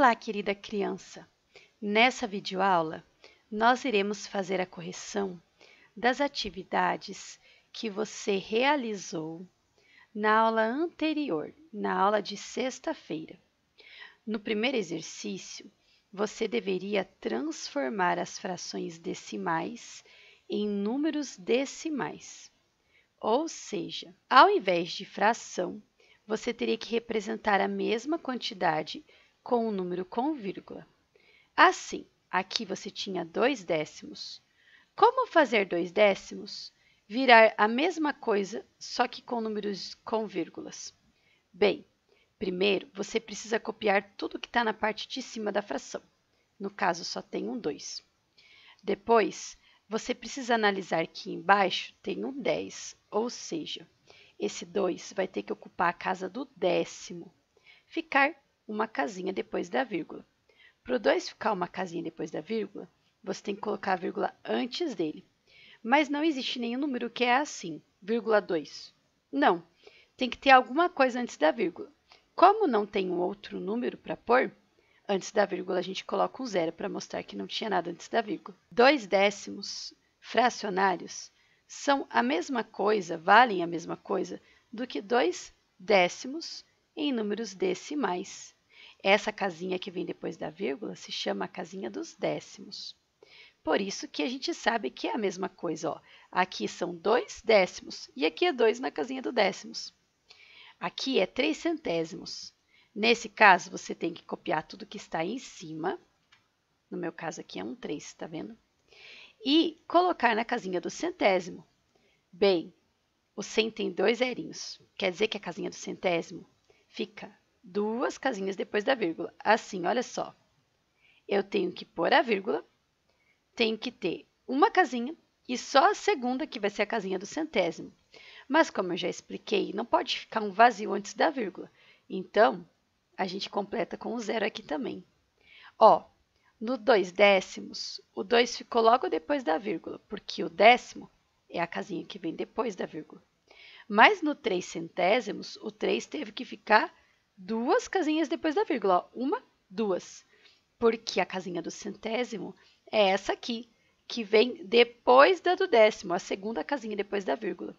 Olá, querida criança! Nessa videoaula, nós iremos fazer a correção das atividades que você realizou na aula anterior, na aula de sexta-feira. No primeiro exercício, você deveria transformar as frações decimais em números decimais. Ou seja, ao invés de fração, você teria que representar a mesma quantidade com um número com vírgula. Assim, aqui você tinha dois décimos. Como fazer dois décimos? Virar a mesma coisa, só que com números com vírgulas. Bem, primeiro você precisa copiar tudo que está na parte de cima da fração. No caso, só tem um 2. Depois, você precisa analisar que embaixo tem um 10, ou seja, esse 2 vai ter que ocupar a casa do décimo, ficar uma casinha depois da vírgula. Para o 2 ficar uma casinha depois da vírgula, você tem que colocar a vírgula antes dele. Mas não existe nenhum número que é assim, vírgula 2. Não, tem que ter alguma coisa antes da vírgula. Como não tem um outro número para pôr, antes da vírgula a gente coloca um zero para mostrar que não tinha nada antes da vírgula. Dois décimos fracionários são a mesma coisa, valem a mesma coisa, do que dois décimos em números decimais. Essa casinha que vem depois da vírgula se chama a casinha dos décimos. Por isso que a gente sabe que é a mesma coisa. Ó. Aqui são dois décimos e aqui é dois na casinha do décimos. Aqui é três centésimos. Nesse caso, você tem que copiar tudo que está em cima. No meu caso aqui é um 3, está vendo? E colocar na casinha do centésimo. Bem, o 100 tem dois zerinhos. Quer dizer que a casinha do centésimo fica duas casinhas depois da vírgula. Assim, olha só. Eu tenho que pôr a vírgula, tenho que ter uma casinha e só a segunda que vai ser a casinha do centésimo. Mas como eu já expliquei, não pode ficar um vazio antes da vírgula. Então, a gente completa com o zero aqui também. Ó, no 2 décimos, o 2 ficou logo depois da vírgula, porque o décimo é a casinha que vem depois da vírgula. Mas no 3 centésimos, o 3 teve que ficar duas casinhas depois da vírgula. Uma, duas. Porque a casinha do centésimo é essa aqui, que vem depois da do décimo, a segunda casinha depois da vírgula.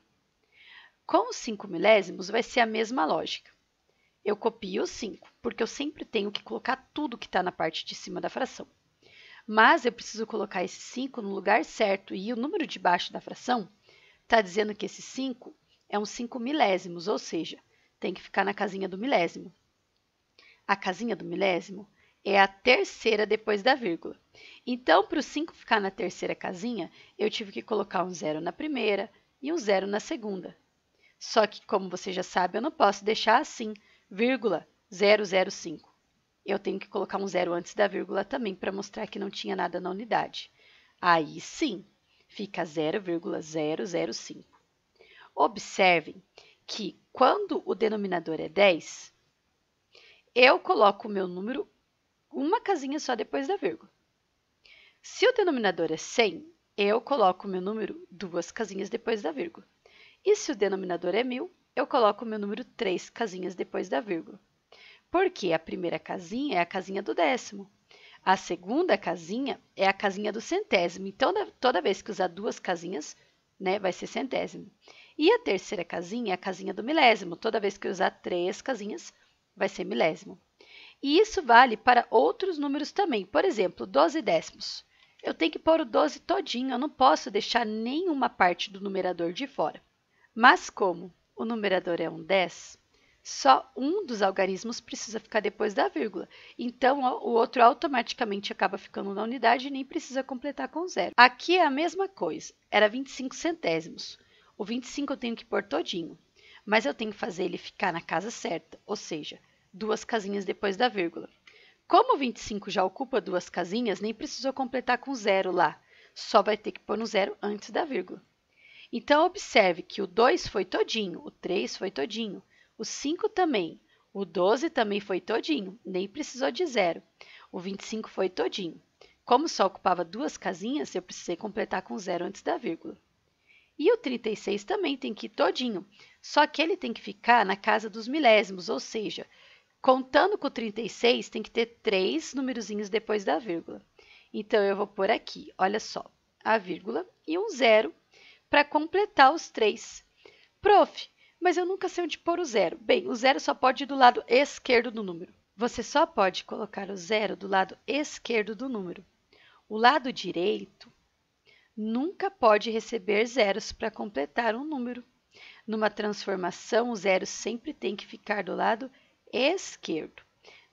Com os cinco milésimos, vai ser a mesma lógica. Eu copio o cinco, porque eu sempre tenho que colocar tudo que está na parte de cima da fração. Mas eu preciso colocar esse 5 no lugar certo, e o número de baixo da fração está dizendo que esse 5 é um 5 milésimos, ou seja, tem que ficar na casinha do milésimo. A casinha do milésimo é a terceira depois da vírgula. Então, para o 5 ficar na terceira casinha, eu tive que colocar um zero na primeira e um zero na segunda. Só que, como você já sabe, eu não posso deixar assim, vírgula 005. Eu tenho que colocar um zero antes da vírgula também para mostrar que não tinha nada na unidade. Aí sim, fica 0,005. Observem que quando o denominador é 10, eu coloco o meu número uma casinha só depois da vírgula. Se o denominador é 100, eu coloco o meu número duas casinhas depois da vírgula. E se o denominador é 1000, eu coloco o meu número três casinhas depois da vírgula. Porque a primeira casinha é a casinha do décimo, a segunda casinha é a casinha do centésimo. Então, toda vez que usar duas casinhas, né, vai ser centésimo. E a terceira casinha é a casinha do milésimo. Toda vez que usar três casinhas, vai ser milésimo. E isso vale para outros números também. Por exemplo, 12 décimos. Eu tenho que pôr o 12 todinho, eu não posso deixar nenhuma parte do numerador de fora. Mas como o numerador é um 10, só um dos algarismos precisa ficar depois da vírgula. Então, o outro automaticamente acaba ficando na unidade e nem precisa completar com zero. Aqui é a mesma coisa, era 25 centésimos. O 25 eu tenho que pôr todinho, mas eu tenho que fazer ele ficar na casa certa, ou seja, duas casinhas depois da vírgula. Como o 25 já ocupa duas casinhas, nem precisou completar com zero lá, só vai ter que pôr um zero antes da vírgula. Então, observe que o 2 foi todinho, o 3 foi todinho, o 5 também, o 12 também foi todinho, nem precisou de zero. O 25 foi todinho. Como só ocupava duas casinhas, eu precisei completar com zero antes da vírgula. E o 36 também tem que ir todinho, só que ele tem que ficar na casa dos milésimos, ou seja, contando com o 36, tem que ter três númerozinhos depois da vírgula. Então, eu vou pôr aqui, olha só, a vírgula e um zero para completar os três. Prof, mas eu nunca sei onde pôr o zero. Bem, o zero só pode ir do lado esquerdo do número. Você só pode colocar o zero do lado esquerdo do número. O lado direito nunca pode receber zeros para completar um número. Numa transformação, o zero sempre tem que ficar do lado esquerdo.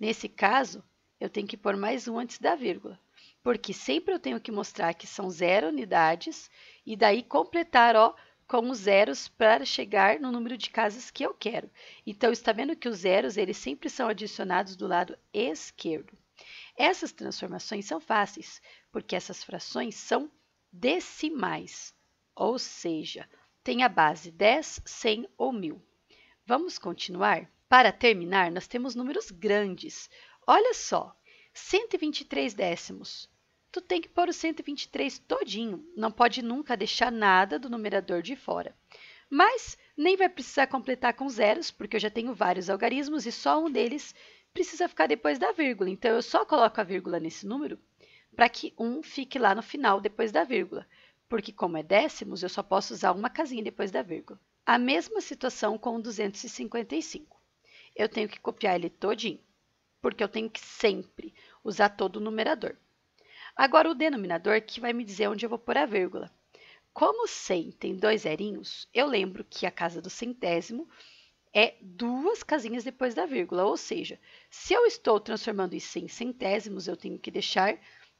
Nesse caso, eu tenho que pôr mais um antes da vírgula, porque sempre eu tenho que mostrar que são zero unidades e daí completar ó, com os zeros para chegar no número de casas que eu quero. Então, está vendo que os zeros eles sempre são adicionados do lado esquerdo. Essas transformações são fáceis, porque essas frações são decimais, ou seja, tem a base 10, 100 ou 1000. Vamos continuar? Para terminar, nós temos números grandes. Olha só, 123 décimos. Tu tem que pôr o 123 todinho, não pode nunca deixar nada do numerador de fora. Mas nem vai precisar completar com zeros, porque eu já tenho vários algarismos e só um deles precisa ficar depois da vírgula. Então, eu só coloco a vírgula nesse número para que um fique lá no final depois da vírgula, porque como é décimos, eu só posso usar uma casinha depois da vírgula. A mesma situação com 255. Eu tenho que copiar ele todinho, porque eu tenho que sempre usar todo o numerador. Agora, o denominador que vai me dizer onde eu vou pôr a vírgula. Como 100 tem dois zerinhos, eu lembro que a casa do centésimo é duas casinhas depois da vírgula, ou seja, se eu estou transformando isso em centésimos, eu tenho que deixar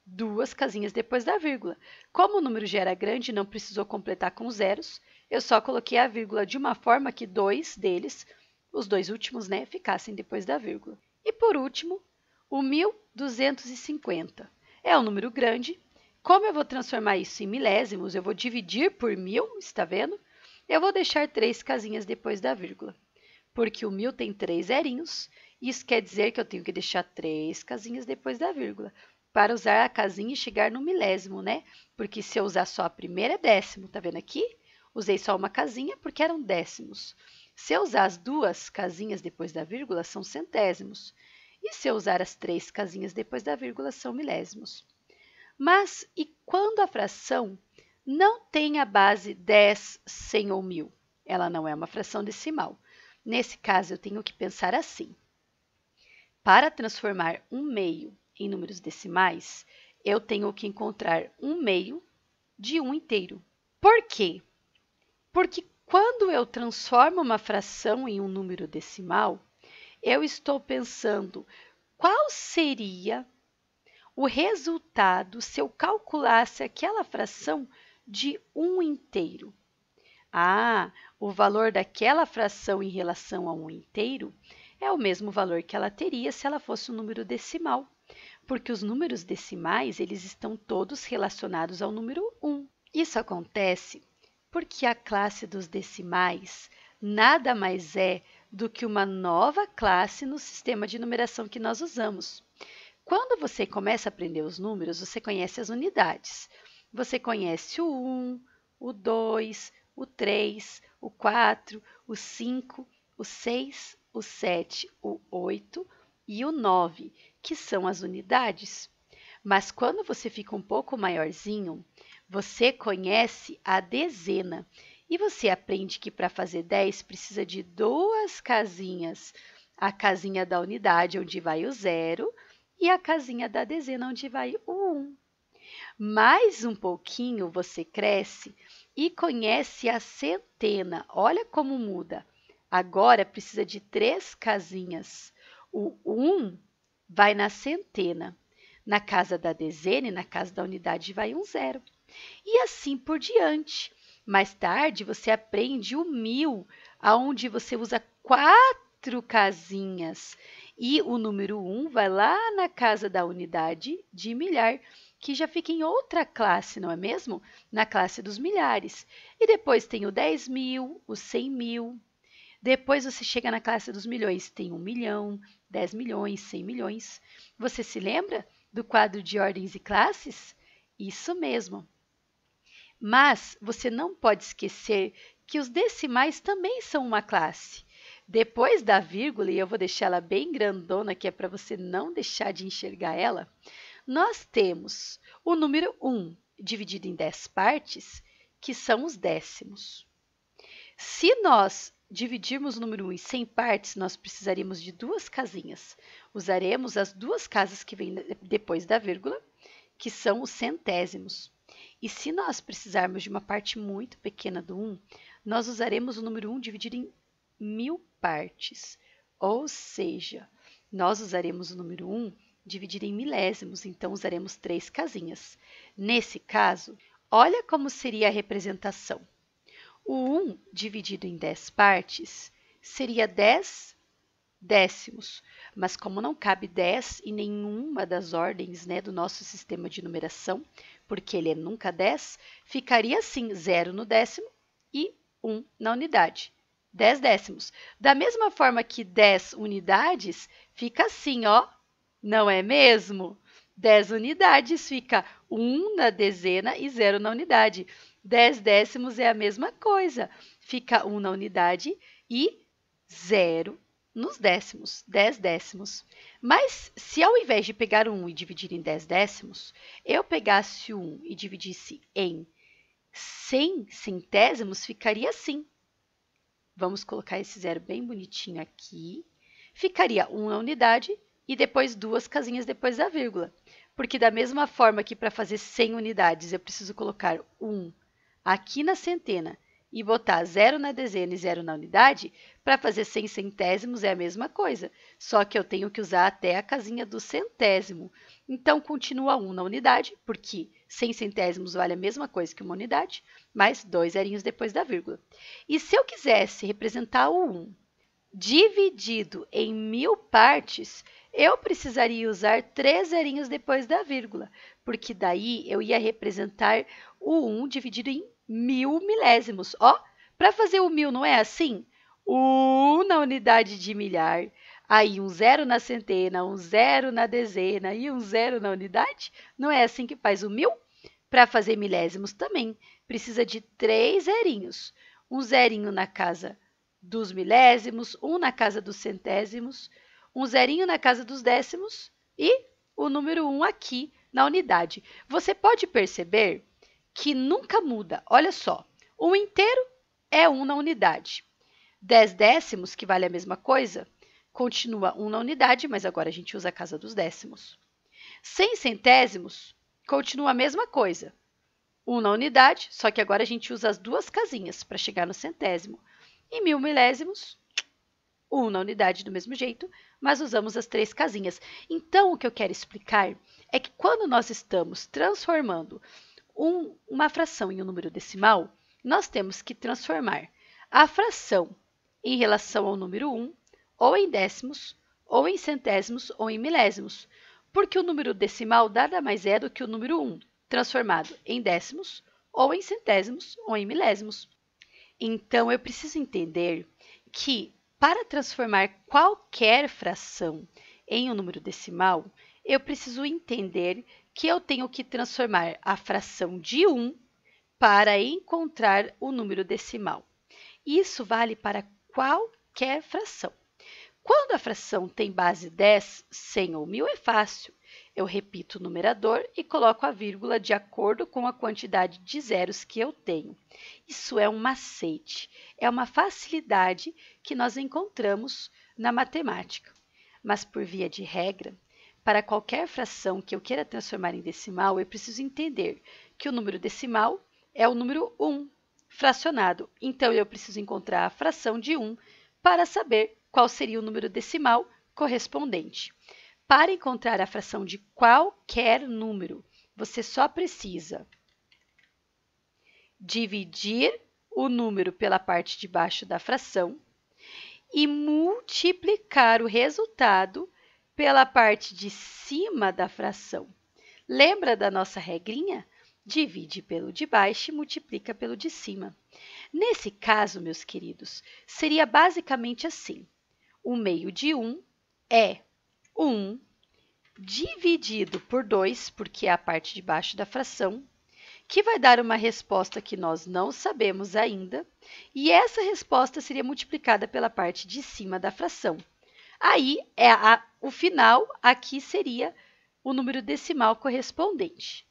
duas casinhas depois da vírgula. Como o número já era grande e não precisou completar com zeros, eu só coloquei a vírgula de uma forma que dois deles, os dois últimos, né, ficassem depois da vírgula. E por último, o 1250. É um número grande. Como eu vou transformar isso em milésimos, eu vou dividir por mil, está vendo? Eu vou deixar três casinhas depois da vírgula, porque o mil tem três zerinhos. Isso quer dizer que eu tenho que deixar três casinhas depois da vírgula para usar a casinha e chegar no milésimo, né? Porque se eu usar só a primeira é décimo, tá vendo aqui? Usei só uma casinha porque eram décimos. Se eu usar as duas casinhas depois da vírgula, são centésimos. E se eu usar as três casinhas depois da vírgula, são milésimos. Mas e quando a fração não tem a base 10, 100 ou 1000? Ela não é uma fração decimal. Nesse caso, eu tenho que pensar assim. Para transformar um meio em números decimais, eu tenho que encontrar um meio de um inteiro. Por quê? Porque quando eu transformo uma fração em um número decimal, eu estou pensando qual seria o resultado se eu calculasse aquela fração de um inteiro. Ah, o valor daquela fração em relação a um inteiro é o mesmo valor que ela teria se ela fosse um número decimal porque os números decimais eles estão todos relacionados ao número 1. Isso acontece porque a classe dos decimais nada mais é do que uma nova classe no sistema de numeração que nós usamos. Quando você começa a aprender os números, você conhece as unidades. Você conhece o 1, o 2, o 3, o 4, o 5, o 6, o 7, o 8 e o 9 que são as unidades. Mas quando você fica um pouco maiorzinho, você conhece a dezena e você aprende que para fazer 10 precisa de duas casinhas: a casinha da unidade, onde vai o zero, e a casinha da dezena, onde vai o 1. Um. Mais um pouquinho você cresce e conhece a centena. Olha como muda. Agora precisa de três casinhas: o 1, um, vai na centena. Na casa da dezena e na casa da unidade vai um zero. E assim por diante. Mais tarde você aprende o mil, aonde você usa quatro casinhas e o número um vai lá na casa da unidade de milhar, que já fica em outra classe, não é mesmo? Na classe dos milhares. E depois tem o 10 mil, o 100 mil. Depois você chega na classe dos milhões, tem um milhão, 10 milhões, 100 milhões. Você se lembra do quadro de ordens e classes? Isso mesmo. Mas você não pode esquecer que os decimais também são uma classe. Depois da vírgula, e eu vou deixar ela bem grandona, que é para você não deixar de enxergar ela, nós temos o número 1 dividido em 10 partes, que são os décimos. Se nós dividirmos o número 1 em 100 partes, nós precisaríamos de duas casinhas. Usaremos as duas casas que vêm depois da vírgula, que são os centésimos. E se nós precisarmos de uma parte muito pequena do 1, nós usaremos o número 1 dividido em mil partes. Ou seja, nós usaremos o número 1 dividido em milésimos, então usaremos três casinhas. Nesse caso, olha como seria a representação. O 1 dividido em 10 partes seria 10 décimos, mas como não cabe 10 em nenhuma das ordens né, do nosso sistema de numeração, porque ele é nunca 10, ficaria assim 0 no décimo e 1 na unidade. 10 décimos. Da mesma forma que 10 unidades fica assim, ó, não é mesmo? 10 unidades fica 1 na dezena e 0 na unidade. 10 décimos é a mesma coisa. Fica 1 na unidade e 0 nos décimos, 10 décimos. Mas se ao invés de pegar 1 e dividir em 10 décimos, eu pegasse 1 e dividisse em 100 centésimos, ficaria assim. Vamos colocar esse zero bem bonitinho aqui. Ficaria 1 na unidade e depois duas casinhas depois da vírgula. Porque da mesma forma que para fazer 100 unidades eu preciso colocar 1 aqui na centena e botar zero na dezena e zero na unidade, para fazer 100 centésimos é a mesma coisa, só que eu tenho que usar até a casinha do centésimo. Então, continua 1 na unidade, porque 100 centésimos vale a mesma coisa que uma unidade, mais dois zerinhos depois da vírgula. E se eu quisesse representar o 1 dividido em mil partes, eu precisaria usar três zerinhos depois da vírgula, porque daí eu ia representar o 1 dividido em mil milésimos. Ó, para fazer o mil não é assim? Um na unidade de milhar, aí um zero na centena, um zero na dezena e um zero na unidade. Não é assim que faz o mil? Para fazer milésimos também precisa de três zerinhos. Um zerinho na casa dos milésimos, um na casa dos centésimos, um zerinho na casa dos décimos e o número um aqui na unidade. Você pode perceber que nunca muda. Olha só, um inteiro é um na unidade. 10 décimos, que vale a mesma coisa, continua um na unidade, mas agora a gente usa a casa dos décimos. 100 centésimos continua a mesma coisa. Um na unidade, só que agora a gente usa as duas casinhas para chegar no centésimo. E mil milésimos, um na unidade do mesmo jeito, mas usamos as três casinhas. Então, o que eu quero explicar é que quando nós estamos transformando um, uma fração em um número decimal, nós temos que transformar a fração em relação ao número 1, ou em décimos, ou em centésimos, ou em milésimos, porque o número decimal nada mais é do que o número 1 transformado em décimos, ou em centésimos, ou em milésimos. Então, eu preciso entender que para transformar qualquer fração em um número decimal, eu preciso entender que eu tenho que transformar a fração de 1 para encontrar o número decimal. Isso vale para qualquer fração. Quando a fração tem base 10, 100 ou 1000 é fácil. Eu repito o numerador e coloco a vírgula de acordo com a quantidade de zeros que eu tenho. Isso é um macete, é uma facilidade que nós encontramos na matemática. Mas, por via de regra, para qualquer fração que eu queira transformar em decimal, eu preciso entender que o número decimal é o número 1 fracionado. Então, eu preciso encontrar a fração de 1 para saber qual seria o número decimal correspondente. Para encontrar a fração de qualquer número, você só precisa dividir o número pela parte de baixo da fração e multiplicar o resultado pela parte de cima da fração. Lembra da nossa regrinha? Divide pelo de baixo e multiplica pelo de cima. Nesse caso, meus queridos, seria basicamente assim: o meio de 1 é 1 dividido por 2, porque é a parte de baixo da fração, que vai dar uma resposta que nós não sabemos ainda, e essa resposta seria multiplicada pela parte de cima da fração. Aí é a, o final aqui seria o número decimal correspondente.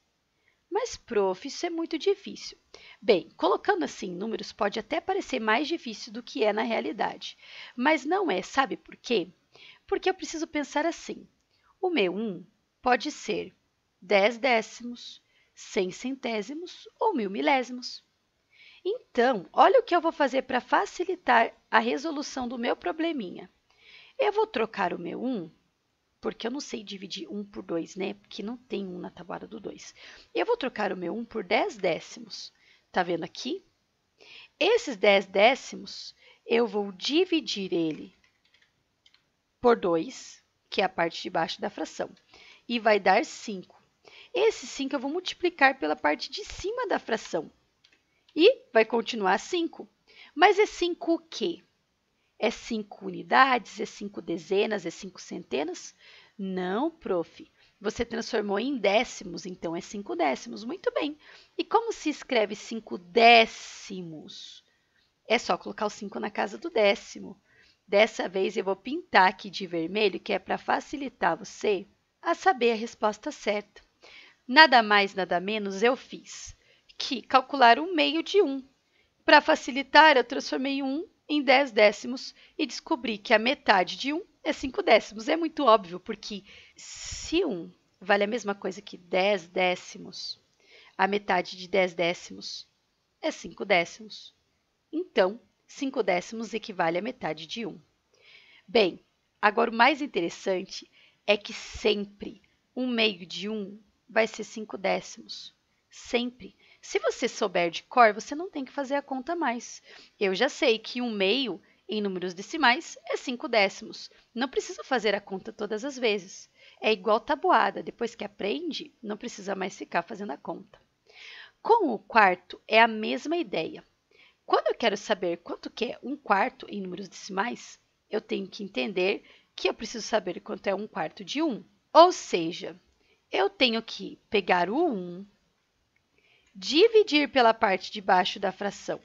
Mas, prof, isso é muito difícil. Bem, colocando assim números pode até parecer mais difícil do que é na realidade, mas não é, sabe por quê? Porque eu preciso pensar assim: o meu 1 pode ser 10 décimos, 100 centésimos ou mil milésimos. Então, olha o que eu vou fazer para facilitar a resolução do meu probleminha. Eu vou trocar o meu 1, porque eu não sei dividir 1 por 2, né? Porque não tem 1 na tabuada do 2. Eu vou trocar o meu 1 por 10 décimos. Está vendo aqui? Esses 10 décimos, eu vou dividir ele por 2, que é a parte de baixo da fração, e vai dar 5. Esse 5 eu vou multiplicar pela parte de cima da fração, e vai continuar 5. Mas é 5 o quê? É cinco unidades? É cinco dezenas? É cinco centenas? Não, prof. Você transformou em décimos, então é cinco décimos. Muito bem. E como se escreve cinco décimos? É só colocar o cinco na casa do décimo. Dessa vez eu vou pintar aqui de vermelho, que é para facilitar você a saber a resposta certa. Nada mais, nada menos eu fiz que calcular o meio de 1. Um. Para facilitar, eu transformei 1 um em 10 décimos e descobri que a metade de 1 é 5 décimos. É muito óbvio, porque se 1 vale a mesma coisa que 10 décimos, a metade de 10 décimos é 5 décimos. Então, 5 décimos equivale a metade de 1. Bem, agora o mais interessante é que sempre um meio de 1 vai ser 5 décimos. Sempre. Se você souber de cor, você não tem que fazer a conta mais. Eu já sei que um meio em números decimais é 5 décimos. Não precisa fazer a conta todas as vezes. É igual tabuada, depois que aprende, não precisa mais ficar fazendo a conta. Com o quarto é a mesma ideia. Quando eu quero saber quanto que é um quarto em números decimais, eu tenho que entender que eu preciso saber quanto é um quarto de um. Ou seja, eu tenho que pegar o 1, dividir pela parte de baixo da fração,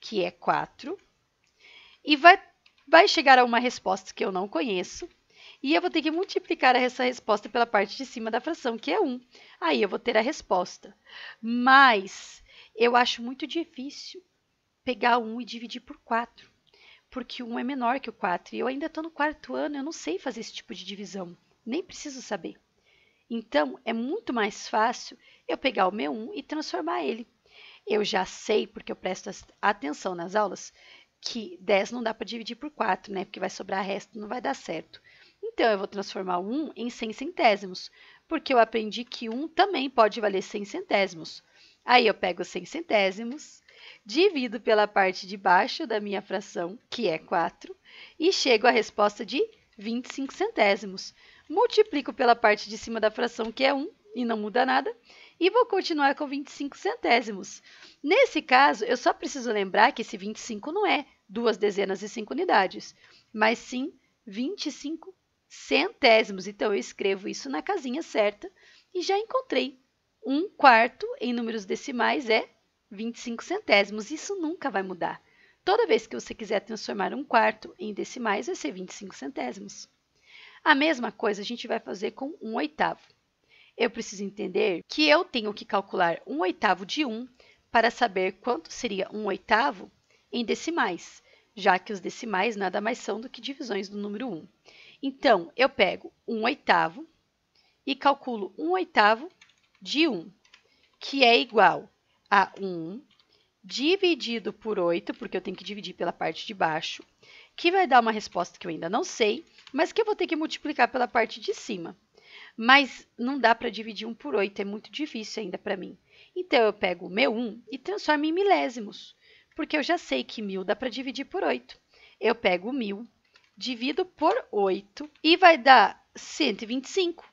que é 4, e vai, vai chegar a uma resposta que eu não conheço, e eu vou ter que multiplicar essa resposta pela parte de cima da fração, que é 1. Aí eu vou ter a resposta. Mas eu acho muito difícil pegar 1 e dividir por 4, porque 1 é menor que o 4, e eu ainda estou no quarto ano, eu não sei fazer esse tipo de divisão, nem preciso saber. Então, é muito mais fácil eu pegar o meu 1 e transformar ele. Eu já sei, porque eu presto atenção nas aulas, que 10 não dá para dividir por 4, né? Porque vai sobrar resto, não vai dar certo. Então, eu vou transformar 1 em 100 centésimos, porque eu aprendi que 1 também pode valer 100 centésimos. Aí, eu pego 100 centésimos, divido pela parte de baixo da minha fração, que é 4, e chego à resposta de 25 centésimos. Multiplico pela parte de cima da fração, que é 1, e não muda nada, e vou continuar com 25 centésimos. Nesse caso, eu só preciso lembrar que esse 25 não é duas dezenas e cinco unidades, mas sim 25 centésimos. Então, eu escrevo isso na casinha certa e já encontrei. Um quarto em números decimais é 25 centésimos. Isso nunca vai mudar. Toda vez que você quiser transformar um quarto em decimais, vai ser 25 centésimos. A mesma coisa a gente vai fazer com um oitavo. Eu preciso entender que eu tenho que calcular um oitavo de 1 para saber quanto seria um oitavo em decimais, já que os decimais nada mais são do que divisões do número 1. Então, eu pego 1 oitavo e calculo 1 oitavo de 1, que é igual a 1 dividido por 8, porque eu tenho que dividir pela parte de baixo, que vai dar uma resposta que eu ainda não sei, mas que eu vou ter que multiplicar pela parte de cima. Mas não dá para dividir um por oito, é muito difícil ainda para mim. Então eu pego o meu 1 e transformo em milésimos, porque eu já sei que mil dá para dividir por 8. Eu pego mil, divido por 8 e vai dar 125.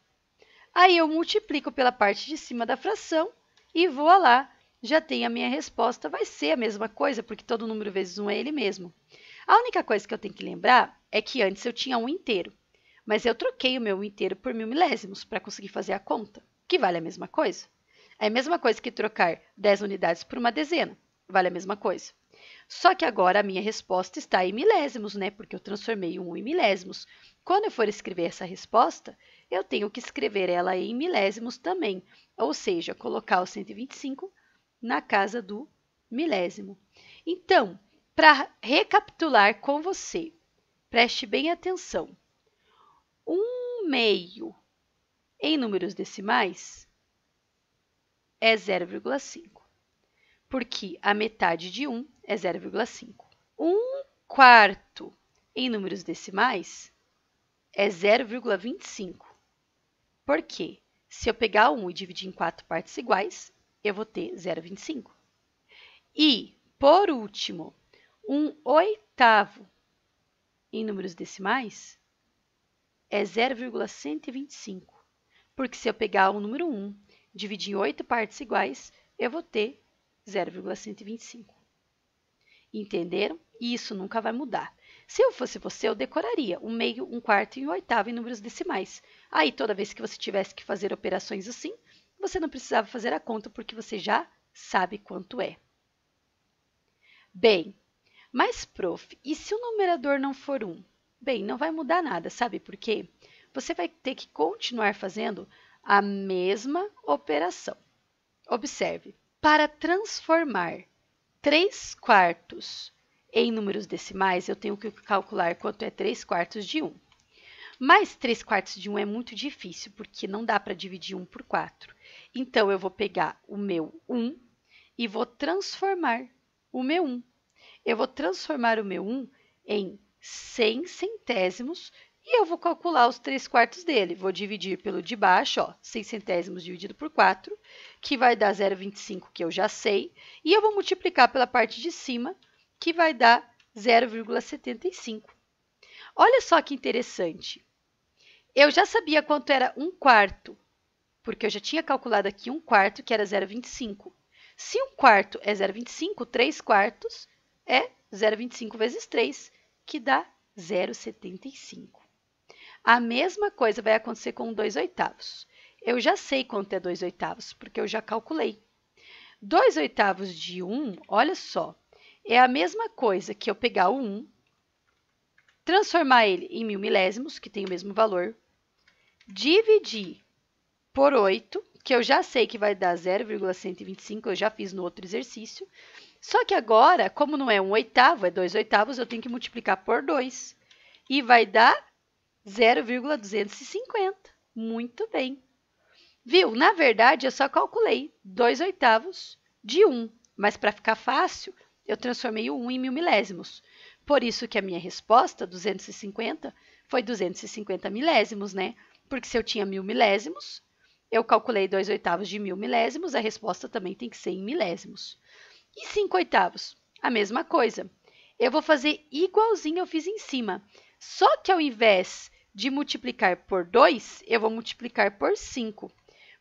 Aí eu multiplico pela parte de cima da fração e vou lá, já tenho a minha resposta, vai ser a mesma coisa, porque todo número vezes 1 é ele mesmo. A única coisa que eu tenho que lembrar é que antes eu tinha um inteiro. Mas eu troquei o meu inteiro por mil milésimos para conseguir fazer a conta, que vale a mesma coisa. É a mesma coisa que trocar 10 unidades por uma dezena, vale a mesma coisa. Só que agora a minha resposta está em milésimos, né? Porque eu transformei um em milésimos. Quando eu for escrever essa resposta, eu tenho que escrever ela em milésimos também, ou seja, colocar o 125 na casa do milésimo. Então, para recapitular com você, preste bem atenção. Um meio em números decimais é 0,5, porque a metade de 1 é 0,5. Um quarto em números decimais é 0,25. porque Se eu pegar 1 e dividir em quatro partes iguais, eu vou ter 0,25. E, por último, um oitavo em números decimais 0,25 é 0,125, porque se eu pegar o número 1, dividir em 8 partes iguais, eu vou ter 0,125. Entenderam? E isso nunca vai mudar. Se eu fosse você, eu decoraria um meio, um quarto e um oitavo em números decimais. Aí, toda vez que você tivesse que fazer operações assim, você não precisava fazer a conta porque você já sabe quanto é. Bem, mas prof, e se o numerador não for 1? Bem, não vai mudar nada, sabe por quê? Você vai ter que continuar fazendo a mesma operação. Observe, para transformar 3 quartos em números decimais, eu tenho que calcular quanto é 3 quartos de 1. Mas 3 quartos de 1 é muito difícil, porque não dá para dividir 1 por 4. Então, eu vou pegar o meu 1 e vou transformar o meu 1. Eu vou transformar o meu 1 em 100 centésimos e eu vou calcular os 3 quartos dele. Vou dividir pelo de baixo, ó, 100 centésimos dividido por 4, que vai dar 0,25, que eu já sei. E eu vou multiplicar pela parte de cima, que vai dar 0,75. Olha só que interessante. Eu já sabia quanto era 1 quarto, porque eu já tinha calculado aqui 1 quarto, que era 0,25. Se 1 quarto é 0,25, 3 quartos é 0,25 vezes 3, que dá 0,75. A mesma coisa vai acontecer com 2 oitavos. Eu já sei quanto é 2 oitavos, porque eu já calculei. 2 oitavos de 1, um, olha só, é a mesma coisa que eu pegar o 1, um, transformar ele em mil milésimos, que tem o mesmo valor, dividir por 8, que eu já sei que vai dar 0,125, eu já fiz no outro exercício, só que agora, como não é um oitavo, é dois oitavos, eu tenho que multiplicar por 2. E vai dar 0,250. Muito bem. Viu? Na verdade, eu só calculei 2 oitavos de 1. Um, mas para ficar fácil, eu transformei o 1 um em mil milésimos. Por isso que a minha resposta, 250, foi 250 milésimos, né? Porque se eu tinha mil milésimos, eu calculei 2 oitavos de mil milésimos, a resposta também tem que ser em milésimos. E 5 oitavos, a mesma coisa. Eu vou fazer igualzinho eu fiz em cima, só que ao invés de multiplicar por 2, eu vou multiplicar por 5.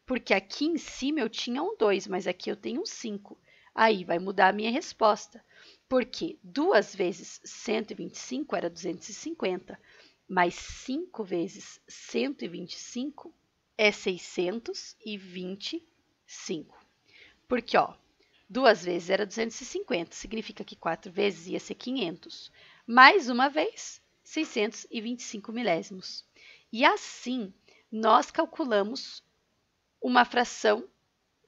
Porque aqui em cima eu tinha um 2, mas aqui eu tenho um 5. Aí vai mudar a minha resposta. Porque 2 vezes 125 era 250, mais 5 vezes 125 é 625. Porque, ó, Duas vezes era 250, significa que quatro vezes ia ser 500. Mais uma vez, 625 milésimos. E assim, nós calculamos uma fração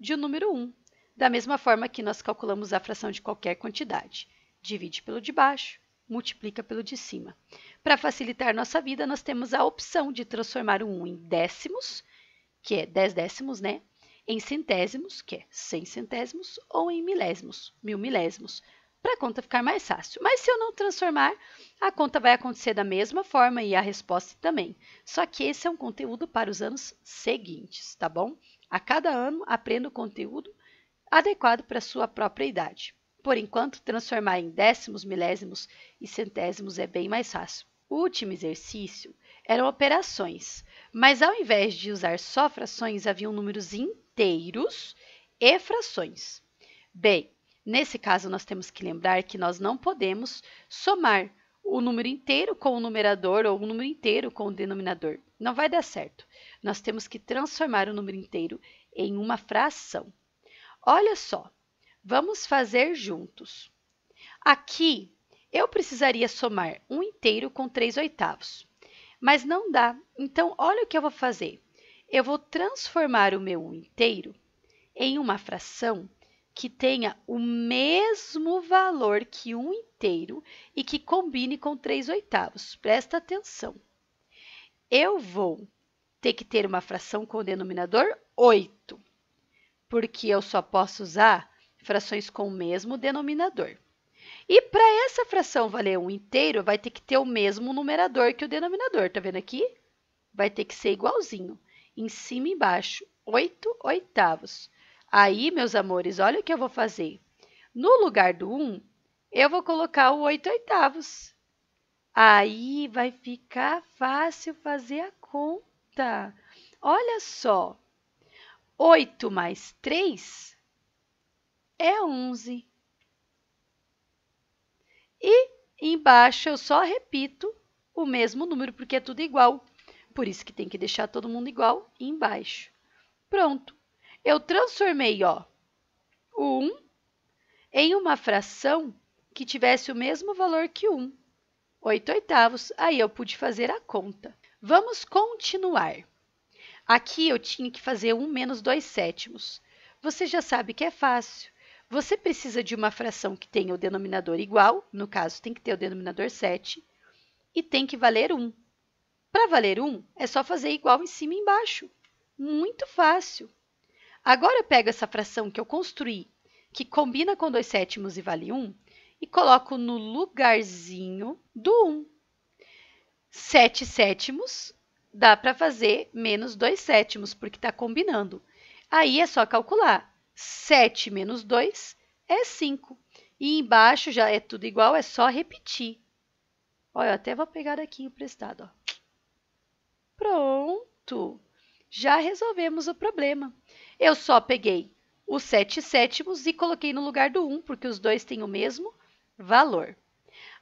de um número 1, da mesma forma que nós calculamos a fração de qualquer quantidade. Divide pelo de baixo, multiplica pelo de cima. Para facilitar nossa vida, nós temos a opção de transformar o 1 em décimos, que é 10 décimos, né? em centésimos, que é 100 centésimos, ou em milésimos, mil milésimos, para a conta ficar mais fácil. Mas se eu não transformar, a conta vai acontecer da mesma forma e a resposta também. Só que esse é um conteúdo para os anos seguintes, tá bom? A cada ano aprenda o conteúdo adequado para a sua própria idade. Por enquanto, transformar em décimos, milésimos e centésimos é bem mais fácil. O último exercício eram operações, mas ao invés de usar só frações, haviam números inteiros inteiros e frações. Bem, nesse caso nós temos que lembrar que nós não podemos somar o número inteiro com o numerador ou o número inteiro com o denominador. Não vai dar certo. Nós temos que transformar o número inteiro em uma fração. Olha só, vamos fazer juntos. Aqui eu precisaria somar um inteiro com 3 oitavos, mas não dá. Então, olha o que eu vou fazer eu vou transformar o meu inteiro em uma fração que tenha o mesmo valor que um inteiro e que combine com 3 oitavos. Presta atenção. Eu vou ter que ter uma fração com o denominador 8, porque eu só posso usar frações com o mesmo denominador. E para essa fração valer um inteiro, vai ter que ter o mesmo numerador que o denominador, tá vendo aqui? Vai ter que ser igualzinho em cima e embaixo, 8 oitavos. Aí, meus amores, olha o que eu vou fazer. No lugar do 1, eu vou colocar o 8 oitavos. Aí vai ficar fácil fazer a conta. Olha só, 8 mais 3 é 11. E embaixo eu só repito o mesmo número, porque é tudo igual. Por isso que tem que deixar todo mundo igual embaixo. Pronto. Eu transformei, ó, o 1 em uma fração que tivesse o mesmo valor que 1. 8 oitavos, aí eu pude fazer a conta. Vamos continuar. Aqui eu tinha que fazer 1 menos 2 sétimos. Você já sabe que é fácil. Você precisa de uma fração que tenha o denominador igual, no caso tem que ter o denominador 7, e tem que valer 1. Para valer 1, é só fazer igual em cima e embaixo. Muito fácil. Agora eu pego essa fração que eu construí, que combina com 2 sétimos e vale 1, e coloco no lugarzinho do 1. 7 sétimos dá para fazer menos 2 sétimos, porque está combinando. Aí é só calcular. 7 menos 2 é 5. E embaixo já é tudo igual, é só repetir. Olha, eu até vou pegar aqui emprestado, ó. Pronto! Já resolvemos o problema. Eu só peguei os 7 sétimos e coloquei no lugar do 1, porque os dois têm o mesmo valor.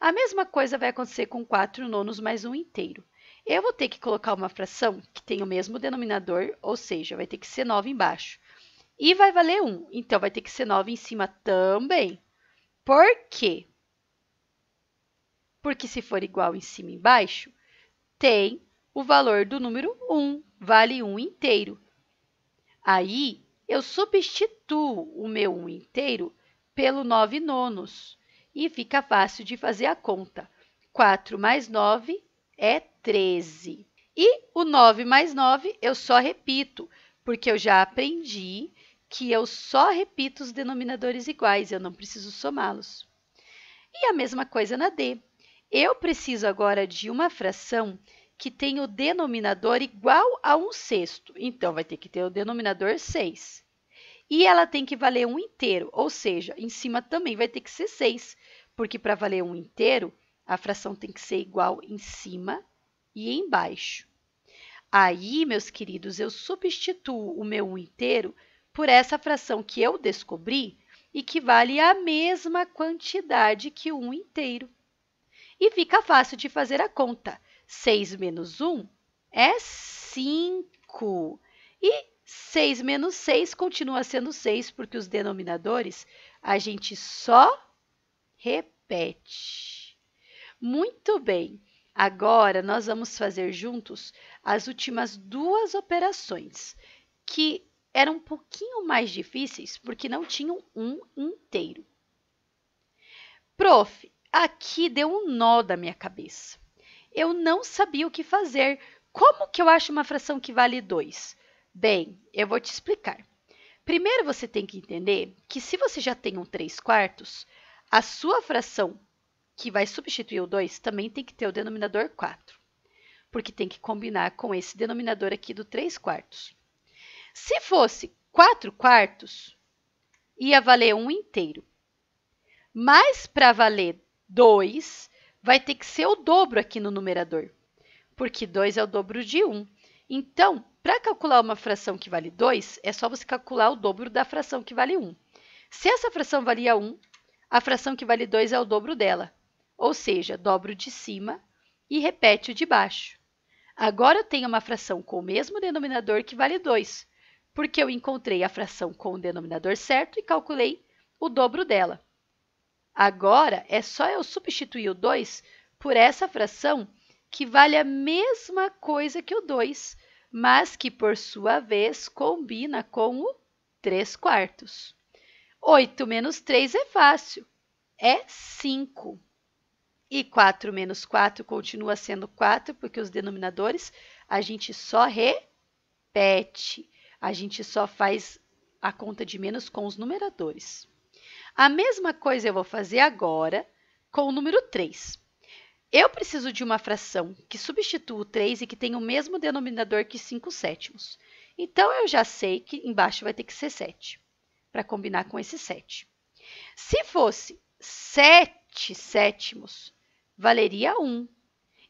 A mesma coisa vai acontecer com 4 nonos mais 1 inteiro. Eu vou ter que colocar uma fração que tem o mesmo denominador, ou seja, vai ter que ser 9 embaixo. E vai valer 1, então vai ter que ser 9 em cima também. Por quê? Porque se for igual em cima e embaixo, tem o valor do número 1 vale 1 inteiro. Aí, eu substituo o meu 1 inteiro pelo 9 nonos e fica fácil de fazer a conta. 4 mais 9 é 13. E o 9 mais 9 eu só repito, porque eu já aprendi que eu só repito os denominadores iguais, eu não preciso somá-los. E a mesma coisa na D. Eu preciso agora de uma fração que tem o denominador igual a um sexto. Então, vai ter que ter o denominador 6. E ela tem que valer um inteiro, ou seja, em cima também vai ter que ser 6, porque para valer um inteiro, a fração tem que ser igual em cima e embaixo. Aí, meus queridos, eu substituo o meu 1 inteiro por essa fração que eu descobri e que vale a mesma quantidade que o 1 inteiro. E fica fácil de fazer a conta. 6 menos 1 é 5. E 6 menos 6 continua sendo 6, porque os denominadores a gente só repete. Muito bem. Agora, nós vamos fazer juntos as últimas duas operações, que eram um pouquinho mais difíceis, porque não tinham um inteiro. Prof, aqui deu um nó da minha cabeça eu não sabia o que fazer. Como que eu acho uma fração que vale 2? Bem, eu vou te explicar. Primeiro você tem que entender que se você já tem um 3 quartos, a sua fração que vai substituir o 2 também tem que ter o denominador 4, porque tem que combinar com esse denominador aqui do 3 quartos. Se fosse 4 quartos, ia valer 1 um inteiro. Mas para valer 2, vai ter que ser o dobro aqui no numerador, porque 2 é o dobro de 1. Um. Então, para calcular uma fração que vale 2, é só você calcular o dobro da fração que vale 1. Um. Se essa fração valia 1, um, a fração que vale 2 é o dobro dela, ou seja, dobro de cima e repete o de baixo. Agora eu tenho uma fração com o mesmo denominador que vale 2, porque eu encontrei a fração com o denominador certo e calculei o dobro dela. Agora é só eu substituir o 2 por essa fração que vale a mesma coisa que o 2, mas que, por sua vez, combina com o 3 quartos. 8 menos 3 é fácil, é 5. E 4 menos 4 continua sendo 4, porque os denominadores a gente só repete, a gente só faz a conta de menos com os numeradores. A mesma coisa eu vou fazer agora com o número 3. Eu preciso de uma fração que substitua o 3 e que tenha o mesmo denominador que 5 sétimos. Então, eu já sei que embaixo vai ter que ser 7, para combinar com esse 7. Se fosse 7 sétimos, valeria 1.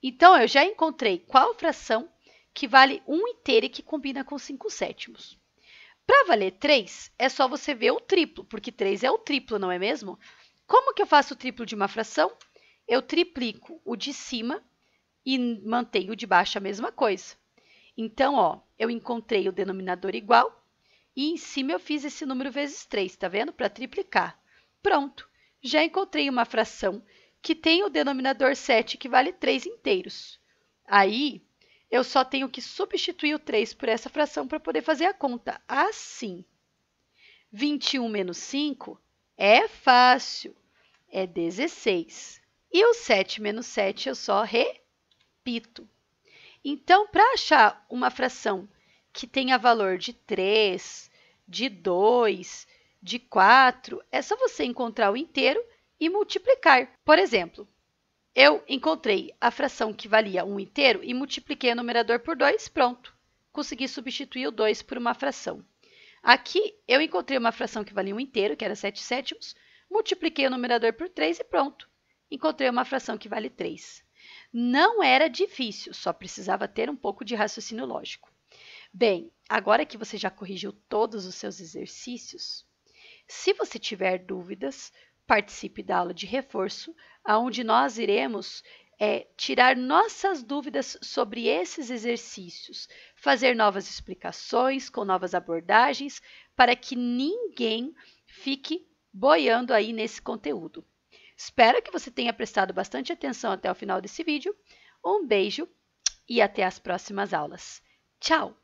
Então, eu já encontrei qual fração que vale 1 inteiro e que combina com 5 sétimos. Para valer 3, é só você ver o triplo, porque 3 é o triplo, não é mesmo? Como que eu faço o triplo de uma fração? Eu triplico o de cima e mantenho o de baixo a mesma coisa. Então, ó, eu encontrei o denominador igual e em cima eu fiz esse número vezes 3, tá vendo? Para triplicar. Pronto, já encontrei uma fração que tem o denominador 7 que vale 3 inteiros. Aí, eu só tenho que substituir o 3 por essa fração para poder fazer a conta. Assim, 21 menos 5 é fácil, é 16. E o 7 menos 7 eu só repito. Então, para achar uma fração que tenha valor de 3, de 2, de 4, é só você encontrar o inteiro e multiplicar. Por exemplo, eu encontrei a fração que valia 1 inteiro e multipliquei o numerador por 2, pronto. Consegui substituir o 2 por uma fração. Aqui, eu encontrei uma fração que valia 1 inteiro, que era 7 sétimos, multipliquei o numerador por 3 e pronto. Encontrei uma fração que vale 3. Não era difícil, só precisava ter um pouco de raciocínio lógico. Bem, agora que você já corrigiu todos os seus exercícios, se você tiver dúvidas participe da aula de reforço, onde nós iremos é, tirar nossas dúvidas sobre esses exercícios, fazer novas explicações com novas abordagens, para que ninguém fique boiando aí nesse conteúdo. Espero que você tenha prestado bastante atenção até o final desse vídeo. Um beijo e até as próximas aulas. Tchau!